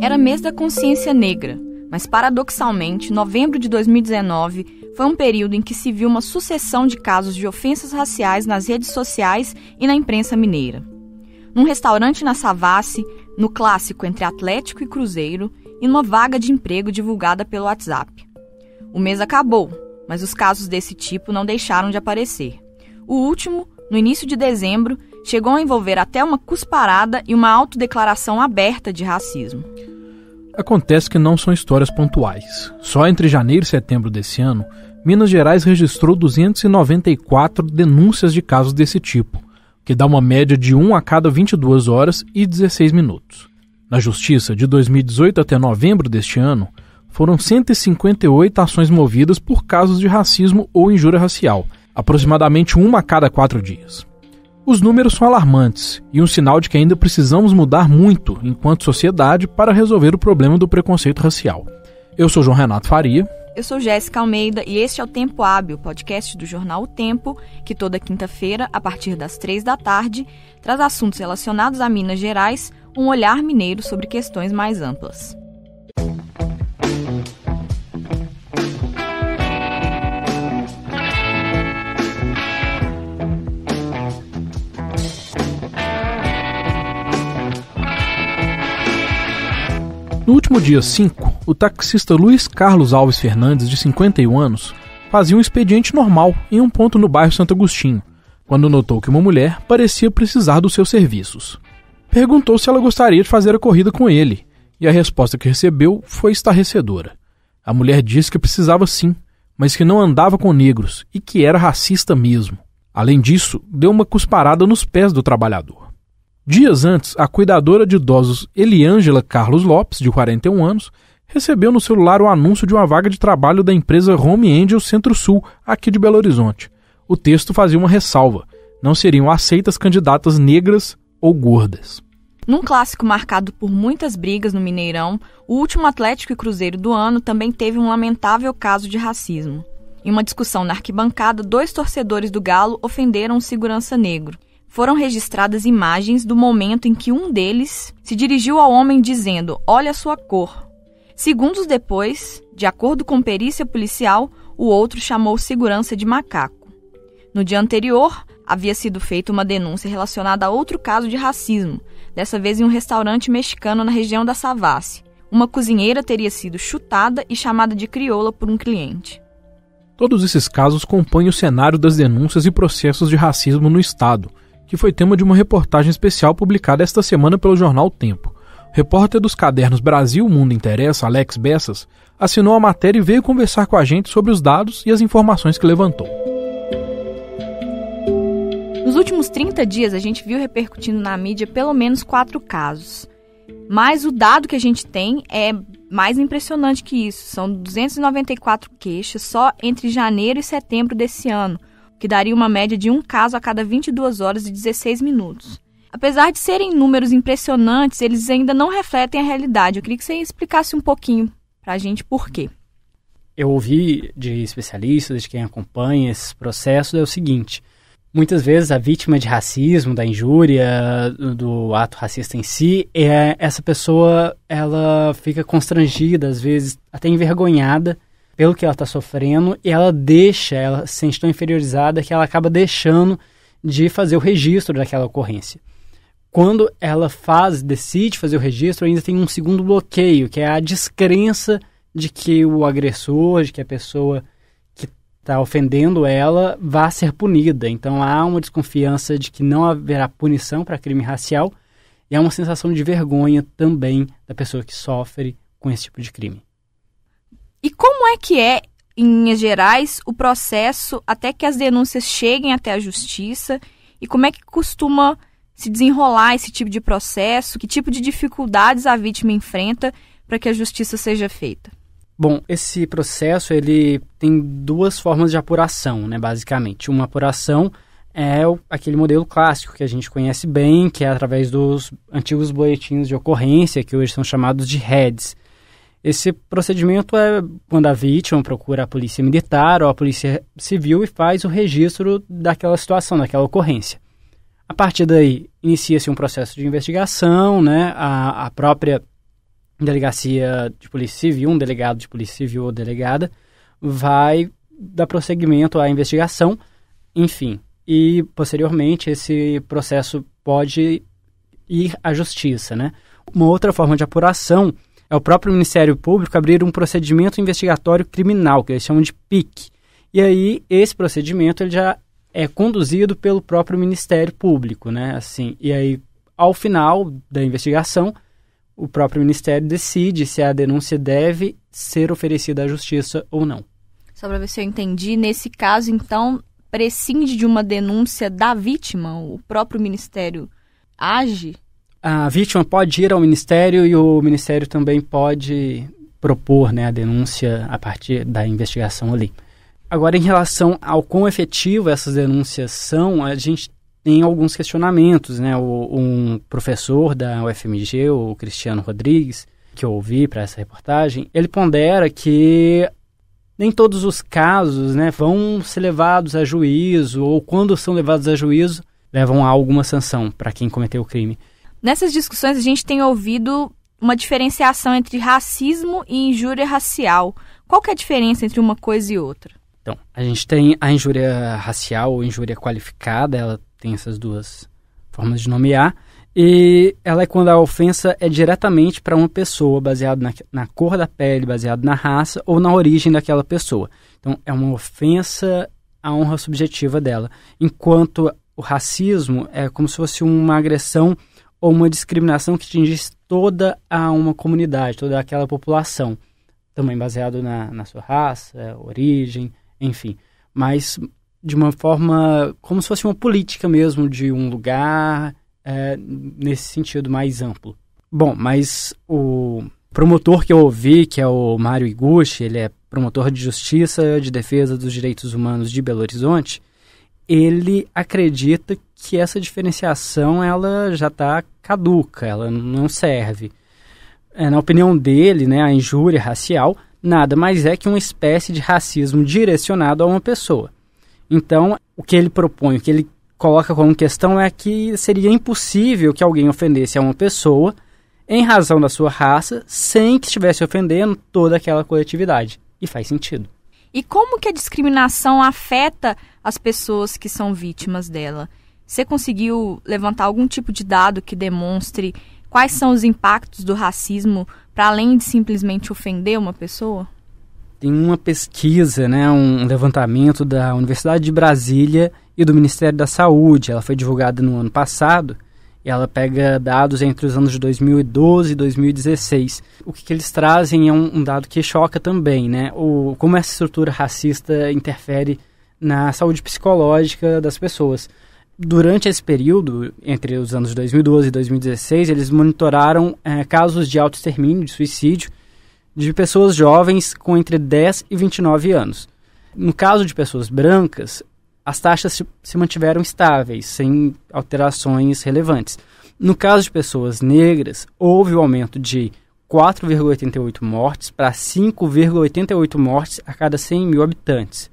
Era mês da consciência negra, mas paradoxalmente, novembro de 2019 foi um período em que se viu uma sucessão de casos de ofensas raciais nas redes sociais e na imprensa mineira. Num restaurante na Savassi, no clássico entre Atlético e Cruzeiro, e numa vaga de emprego divulgada pelo WhatsApp. O mês acabou, mas os casos desse tipo não deixaram de aparecer. O último, no início de dezembro, chegou a envolver até uma cusparada e uma autodeclaração aberta de racismo. Acontece que não são histórias pontuais. Só entre janeiro e setembro desse ano, Minas Gerais registrou 294 denúncias de casos desse tipo, que dá uma média de 1 a cada 22 horas e 16 minutos. Na Justiça, de 2018 até novembro deste ano, foram 158 ações movidas por casos de racismo ou injúria racial, aproximadamente uma a cada quatro dias. Os números são alarmantes e um sinal de que ainda precisamos mudar muito enquanto sociedade para resolver o problema do preconceito racial. Eu sou João Renato Faria. Eu sou Jéssica Almeida e este é o Tempo Hábil, podcast do jornal O Tempo, que toda quinta-feira, a partir das três da tarde, traz assuntos relacionados a Minas Gerais, um olhar mineiro sobre questões mais amplas. No último dia 5, o taxista Luiz Carlos Alves Fernandes, de 51 anos, fazia um expediente normal em um ponto no bairro Santo Agostinho, quando notou que uma mulher parecia precisar dos seus serviços. Perguntou se ela gostaria de fazer a corrida com ele, e a resposta que recebeu foi estarrecedora. A mulher disse que precisava sim, mas que não andava com negros e que era racista mesmo. Além disso, deu uma cusparada nos pés do trabalhador. Dias antes, a cuidadora de idosos Eliângela Carlos Lopes, de 41 anos, recebeu no celular o anúncio de uma vaga de trabalho da empresa Home Angel Centro-Sul, aqui de Belo Horizonte. O texto fazia uma ressalva: não seriam aceitas candidatas negras ou gordas. Num clássico marcado por muitas brigas no Mineirão, o último Atlético e Cruzeiro do ano também teve um lamentável caso de racismo. Em uma discussão na arquibancada, dois torcedores do Galo ofenderam um segurança negro foram registradas imagens do momento em que um deles se dirigiu ao homem dizendo: Olha a sua cor. Segundos depois, de acordo com perícia policial, o outro chamou segurança de macaco. No dia anterior, havia sido feita uma denúncia relacionada a outro caso de racismo, dessa vez em um restaurante mexicano na região da Savassi. Uma cozinheira teria sido chutada e chamada de crioula por um cliente. Todos esses casos compõem o cenário das denúncias e processos de racismo no Estado, que foi tema de uma reportagem especial publicada esta semana pelo jornal Tempo. O repórter dos cadernos Brasil Mundo Interessa, Alex Bessas, assinou a matéria e veio conversar com a gente sobre os dados e as informações que levantou. Nos últimos 30 dias, a gente viu repercutindo na mídia pelo menos quatro casos. Mas o dado que a gente tem é mais impressionante que isso. São 294 queixas só entre janeiro e setembro desse ano, que daria uma média de um caso a cada 22 horas e 16 minutos. Apesar de serem números impressionantes, eles ainda não refletem a realidade. Eu queria que você explicasse um pouquinho para a gente por quê. Eu ouvi de especialistas, de quem acompanha esses processos, é o seguinte: muitas vezes a vítima de racismo, da injúria, do ato racista em si, é essa pessoa ela fica constrangida, às vezes até envergonhada pelo que ela está sofrendo e ela deixa, ela se sente tão inferiorizada que ela acaba deixando de fazer o registro daquela ocorrência. Quando ela faz, decide fazer o registro, ainda tem um segundo bloqueio, que é a descrença de que o agressor, de que a pessoa que está ofendendo ela vá ser punida. Então há uma desconfiança de que não haverá punição para crime racial e há uma sensação de vergonha também da pessoa que sofre com esse tipo de crime. E como é que é, em linhas Gerais, o processo até que as denúncias cheguem até a justiça? E como é que costuma se desenrolar esse tipo de processo? Que tipo de dificuldades a vítima enfrenta para que a justiça seja feita? Bom, esse processo ele tem duas formas de apuração, né, basicamente. Uma apuração é o, aquele modelo clássico que a gente conhece bem, que é através dos antigos boletins de ocorrência, que hoje são chamados de REDs. Esse procedimento é quando a vítima procura a polícia militar ou a polícia civil e faz o registro daquela situação, daquela ocorrência. A partir daí, inicia-se um processo de investigação, né? A, a, própria delegacia de polícia civil, um delegado de polícia civil ou delegada, vai dar prosseguimento à investigação, enfim. E, posteriormente, esse processo pode ir à justiça, né? Uma outra forma de apuração é o próprio Ministério Público abrir um procedimento investigatório criminal, que eles chamam de PIC. E aí, esse procedimento ele já é conduzido pelo próprio Ministério Público, né? Assim, e aí, ao final da investigação, o próprio Ministério decide se a denúncia deve ser oferecida à Justiça ou não. Só para ver se eu entendi, nesse caso, então, prescinde de uma denúncia da vítima, o próprio Ministério age a vítima pode ir ao Ministério e o Ministério também pode propor né, a denúncia a partir da investigação ali. Agora, em relação ao quão efetivo essas denúncias são, a gente tem alguns questionamentos. Né? O, um professor da UFMG, o Cristiano Rodrigues, que eu ouvi para essa reportagem, ele pondera que nem todos os casos né, vão ser levados a juízo, ou quando são levados a juízo, levam a alguma sanção para quem cometeu o crime. Nessas discussões, a gente tem ouvido uma diferenciação entre racismo e injúria racial. Qual que é a diferença entre uma coisa e outra? Então, a gente tem a injúria racial ou injúria qualificada, ela tem essas duas formas de nomear. E ela é quando a ofensa é diretamente para uma pessoa, baseada na, na, cor da pele, baseada na raça ou na origem daquela pessoa. Então, é uma ofensa à honra subjetiva dela. Enquanto o racismo é como se fosse uma agressão ou uma discriminação que atingisse toda a uma comunidade, toda aquela população, também baseado na, na sua raça, é, origem, enfim, mas de uma forma como se fosse uma política mesmo de um lugar é, nesse sentido mais amplo. Bom, mas o promotor que eu ouvi, que é o Mário Iguchi, ele é promotor de justiça de defesa dos direitos humanos de Belo Horizonte, ele acredita que essa diferenciação ela já está caduca, ela não serve. É, na opinião dele, né, a injúria racial nada mais é que uma espécie de racismo direcionado a uma pessoa. Então, o que ele propõe, o que ele coloca como questão é que seria impossível que alguém ofendesse a uma pessoa em razão da sua raça sem que estivesse ofendendo toda aquela coletividade. E faz sentido. E como que a discriminação afeta as pessoas que são vítimas dela. Você conseguiu levantar algum tipo de dado que demonstre quais são os impactos do racismo para além de simplesmente ofender uma pessoa? Tem uma pesquisa, né, um levantamento da Universidade de Brasília e do Ministério da Saúde. Ela foi divulgada no ano passado e ela pega dados entre os anos de 2012 e 2016. O que, que eles trazem é um, um, dado que choca também, né? O, como essa estrutura racista interfere na saúde psicológica das pessoas. Durante esse período, entre os anos 2012 e 2016, eles monitoraram é, casos de autoextermínio, de suicídio, de pessoas jovens com entre 10 e 29 anos. No caso de pessoas brancas, as taxas se, se mantiveram estáveis, sem alterações relevantes. No caso de pessoas negras, houve o um aumento de 4,88 mortes para 5,88 mortes a cada 100 mil habitantes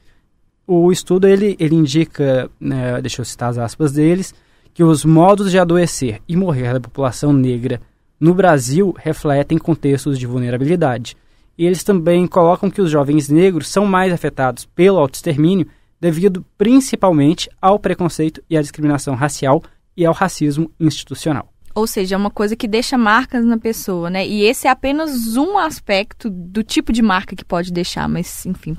o estudo ele, ele indica, né, deixa eu citar as aspas deles, que os modos de adoecer e morrer da população negra no Brasil refletem contextos de vulnerabilidade. E eles também colocam que os jovens negros são mais afetados pelo autoextermínio devido principalmente ao preconceito e à discriminação racial e ao racismo institucional. Ou seja, é uma coisa que deixa marcas na pessoa, né? E esse é apenas um aspecto do tipo de marca que pode deixar, mas enfim,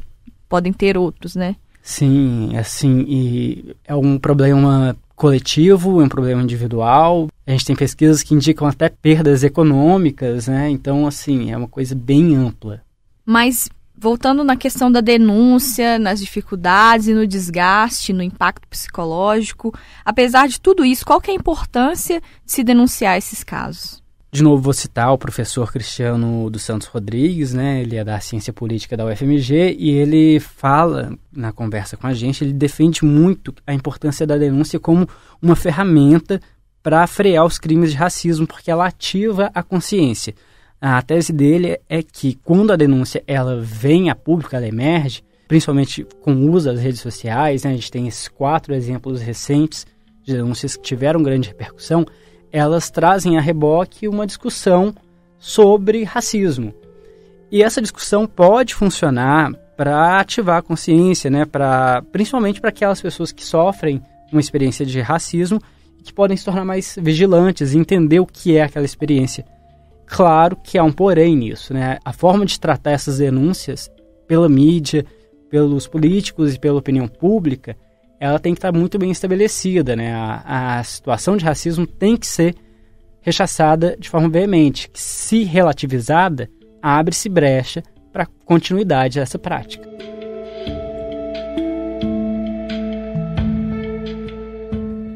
podem ter outros, né? Sim, assim, e é um problema coletivo, é um problema individual. A gente tem pesquisas que indicam até perdas econômicas, né? Então, assim, é uma coisa bem ampla. Mas voltando na questão da denúncia, nas dificuldades, no desgaste, no impacto psicológico, apesar de tudo isso, qual que é a importância de se denunciar esses casos? De novo, vou citar o professor Cristiano dos Santos Rodrigues, né? Ele é da Ciência Política da UFMG e ele fala na conversa com a gente, ele defende muito a importância da denúncia como uma ferramenta para frear os crimes de racismo, porque ela ativa a consciência. A tese dele é que quando a denúncia ela vem a público, ela emerge, principalmente com o uso das redes sociais, né? a gente tem esses quatro exemplos recentes de denúncias que tiveram grande repercussão, elas trazem a reboque uma discussão sobre racismo. E essa discussão pode funcionar para ativar a consciência, né? Pra, principalmente para aquelas pessoas que sofrem uma experiência de racismo e que podem se tornar mais vigilantes e entender o que é aquela experiência. Claro que há um porém nisso, né? A forma de tratar essas denúncias pela mídia, pelos políticos e pela opinião pública ela tem que estar muito bem estabelecida, né? A, a situação de racismo tem que ser rechaçada de forma veemente, que se relativizada, abre-se brecha para continuidade dessa prática.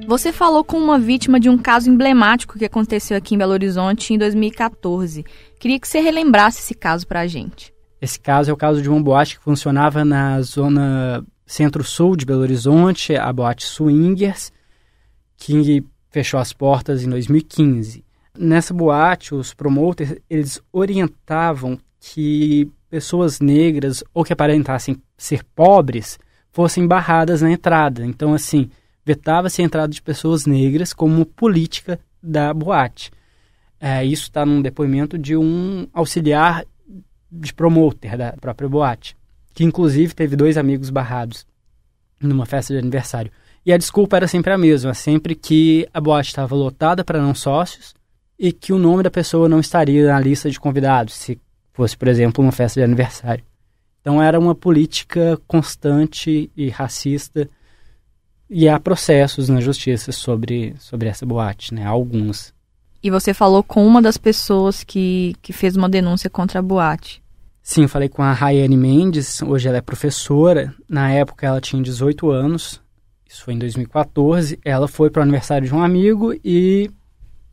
Você falou com uma vítima de um caso emblemático que aconteceu aqui em Belo Horizonte em 2014. Queria que você relembrasse esse caso para a gente. Esse caso é o caso de uma boate que funcionava na zona centro-sul de Belo Horizonte, a boate Swingers, que fechou as portas em 2015. Nessa boate, os promoters, eles orientavam que pessoas negras ou que aparentassem ser pobres fossem barradas na entrada. Então, assim, vetava-se a entrada de pessoas negras como política da boate. É, isso está num depoimento de um auxiliar de promoter da própria boate que inclusive teve dois amigos barrados numa festa de aniversário. E a desculpa era sempre a mesma, sempre que a boate estava lotada para não sócios e que o nome da pessoa não estaria na lista de convidados, se fosse, por exemplo, uma festa de aniversário. Então era uma política constante e racista e há processos na justiça sobre, sobre essa boate, né? alguns. E você falou com uma das pessoas que, que fez uma denúncia contra a boate. Sim, eu falei com a Rayane Mendes, hoje ela é professora. Na época ela tinha 18 anos, isso foi em 2014. Ela foi para o aniversário de um amigo e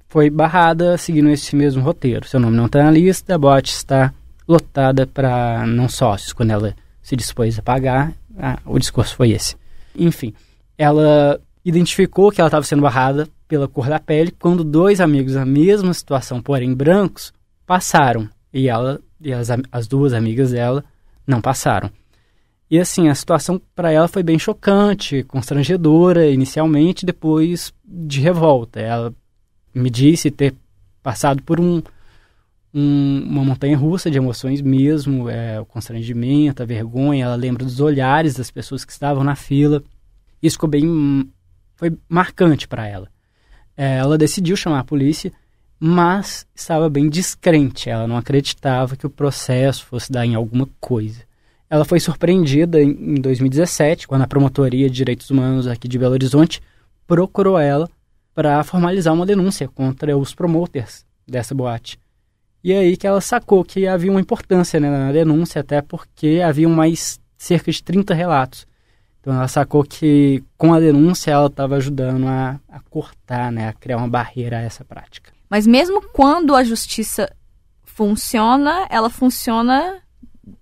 foi barrada seguindo esse mesmo roteiro. Seu nome não está na lista, a bot está lotada para não sócios. Quando ela se dispôs a pagar, ah, o discurso foi esse. Enfim, ela identificou que ela estava sendo barrada pela cor da pele quando dois amigos na mesma situação, porém brancos, passaram e ela e as, as duas amigas dela não passaram. E assim, a situação para ela foi bem chocante, constrangedora inicialmente, depois de revolta. Ela me disse ter passado por um, um, uma montanha russa de emoções mesmo, é, o constrangimento, a vergonha, ela lembra dos olhares das pessoas que estavam na fila. Isso ficou bem. Hum, foi marcante para ela. É, ela decidiu chamar a polícia mas estava bem descrente. Ela não acreditava que o processo fosse dar em alguma coisa. Ela foi surpreendida em 2017, quando a Promotoria de Direitos Humanos aqui de Belo Horizonte procurou ela para formalizar uma denúncia contra os promoters dessa boate. E aí que ela sacou que havia uma importância né, na denúncia, até porque haviam mais cerca de 30 relatos. Então ela sacou que com a denúncia ela estava ajudando a, a cortar, né, a criar uma barreira a essa prática. Mas mesmo quando a justiça funciona, ela funciona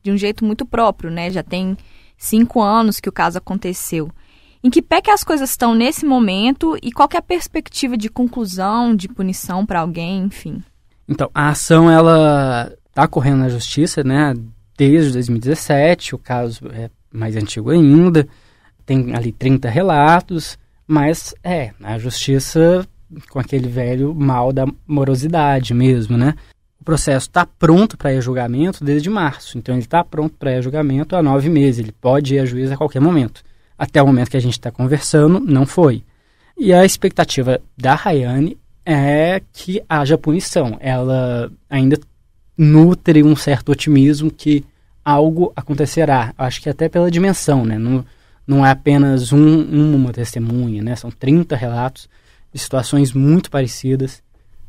de um jeito muito próprio, né? Já tem cinco anos que o caso aconteceu. Em que pé que as coisas estão nesse momento e qual é a perspectiva de conclusão, de punição para alguém, enfim? Então, a ação, ela tá correndo na justiça, né? Desde 2017, o caso é mais antigo ainda, tem ali 30 relatos, mas é, a justiça com aquele velho mal da morosidade mesmo, né? O processo está pronto para julgamento desde março, então ele está pronto para julgamento há nove meses, ele pode ir a juiz a qualquer momento. Até o momento que a gente está conversando, não foi. E a expectativa da Rayane é que haja punição. Ela ainda nutre um certo otimismo que algo acontecerá. Acho que até pela dimensão, né? Não, não é apenas um, uma testemunha, né? São 30 relatos de situações muito parecidas,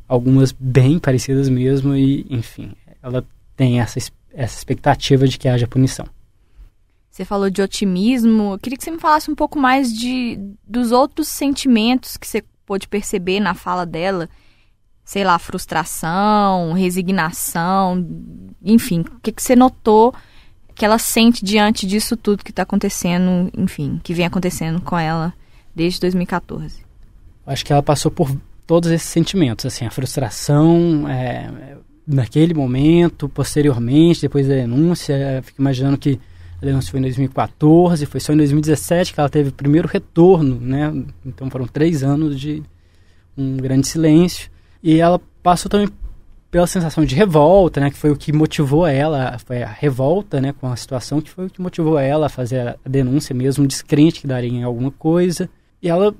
algumas bem parecidas mesmo, e enfim, ela tem essa, essa expectativa de que haja punição. Você falou de otimismo, eu queria que você me falasse um pouco mais de, dos outros sentimentos que você pôde perceber na fala dela, sei lá, frustração, resignação, enfim, o que, que você notou que ela sente diante disso tudo que está acontecendo, enfim, que vem acontecendo com ela desde 2014? acho que ela passou por todos esses sentimentos, assim, a frustração é, naquele momento, posteriormente, depois da denúncia, fico imaginando que a denúncia foi em 2014, foi só em 2017 que ela teve o primeiro retorno, né? Então foram três anos de um grande silêncio. E ela passou também pela sensação de revolta, né? Que foi o que motivou ela, foi a revolta, né? Com a situação que foi o que motivou ela a fazer a denúncia mesmo, descrente que daria em alguma coisa. E ela,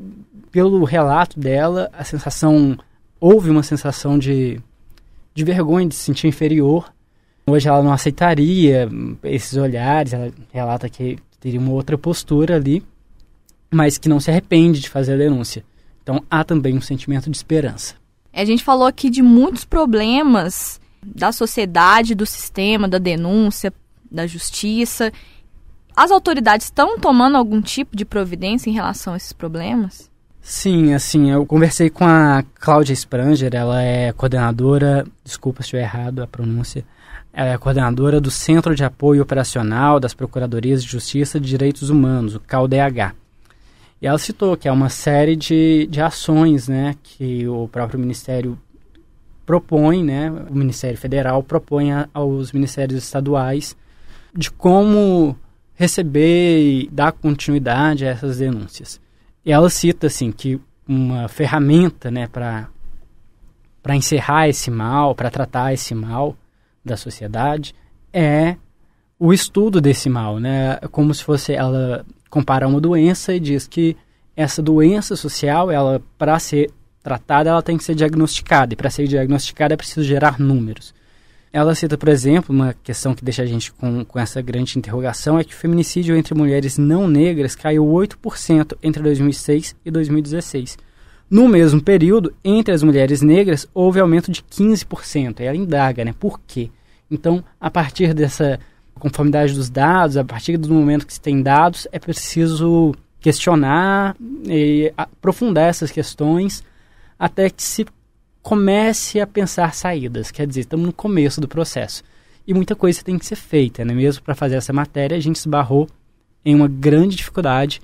pelo relato dela, a sensação. Houve uma sensação de, de vergonha, de se sentir inferior. Hoje ela não aceitaria esses olhares, ela relata que teria uma outra postura ali, mas que não se arrepende de fazer a denúncia. Então há também um sentimento de esperança. É, a gente falou aqui de muitos problemas da sociedade, do sistema, da denúncia, da justiça. As autoridades estão tomando algum tipo de providência em relação a esses problemas? Sim, assim, eu conversei com a Cláudia Spranger, ela é coordenadora, desculpa se eu errado a pronúncia, ela é coordenadora do Centro de Apoio Operacional das Procuradorias de Justiça e Direitos Humanos, o CAUDH. E ela citou que há é uma série de, de ações né, que o próprio Ministério propõe, né, o Ministério Federal propõe a, aos Ministérios Estaduais de como receber e dar continuidade a essas denúncias. E ela cita assim que uma ferramenta, né, para para encerrar esse mal, para tratar esse mal da sociedade é o estudo desse mal, né? Como se fosse ela compara uma doença e diz que essa doença social, ela para ser tratada, ela tem que ser diagnosticada e para ser diagnosticada é preciso gerar números. Ela cita, por exemplo, uma questão que deixa a gente com, com essa grande interrogação, é que o feminicídio entre mulheres não negras caiu 8% entre 2006 e 2016. No mesmo período, entre as mulheres negras, houve aumento de 15%. Ela indaga, né? Por quê? Então, a partir dessa conformidade dos dados, a partir do momento que se tem dados, é preciso questionar e aprofundar essas questões até que se comece a pensar saídas. Quer dizer, estamos no começo do processo. E muita coisa tem que ser feita, né? Mesmo para fazer essa matéria, a gente esbarrou em uma grande dificuldade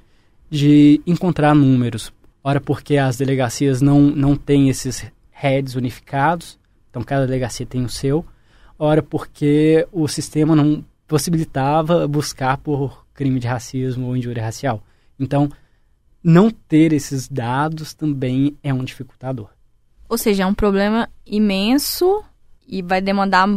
de encontrar números. Ora, porque as delegacias não, não têm esses heads unificados, então cada delegacia tem o seu. Ora, porque o sistema não possibilitava buscar por crime de racismo ou injúria racial. Então, não ter esses dados também é um dificultador. Ou seja, é um problema imenso e vai demandar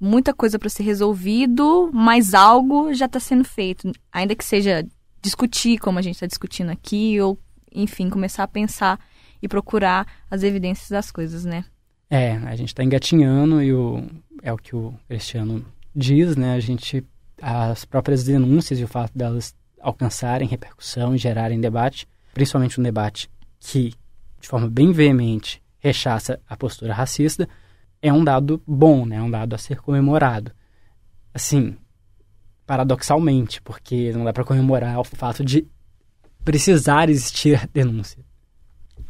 muita coisa para ser resolvido, mas algo já está sendo feito. Ainda que seja discutir, como a gente está discutindo aqui, ou, enfim, começar a pensar e procurar as evidências das coisas, né? É, a gente está engatinhando e o, é o que o Cristiano diz, né? A gente, as próprias denúncias e o fato delas alcançarem repercussão e gerarem debate, principalmente um debate que, de forma bem veemente, rechaça a postura racista, é um dado bom, né? É um dado a ser comemorado. Assim, paradoxalmente, porque não dá para comemorar o fato de precisar existir denúncia.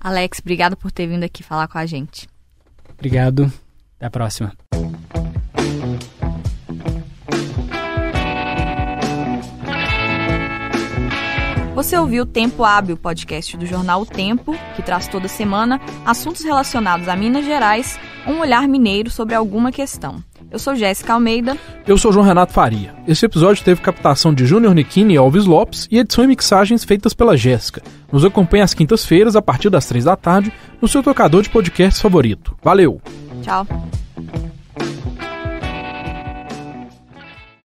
Alex, obrigado por ter vindo aqui falar com a gente. Obrigado. Até a próxima. Você ouviu Tempo Hábil, podcast do jornal O Tempo, que traz toda semana assuntos relacionados a Minas Gerais, um olhar mineiro sobre alguma questão. Eu sou Jéssica Almeida. Eu sou João Renato Faria. Esse episódio teve captação de Júnior Niquini e Alves Lopes e edição e mixagens feitas pela Jéssica. Nos acompanhe às quintas-feiras, a partir das três da tarde, no seu tocador de podcasts favorito. Valeu! Tchau!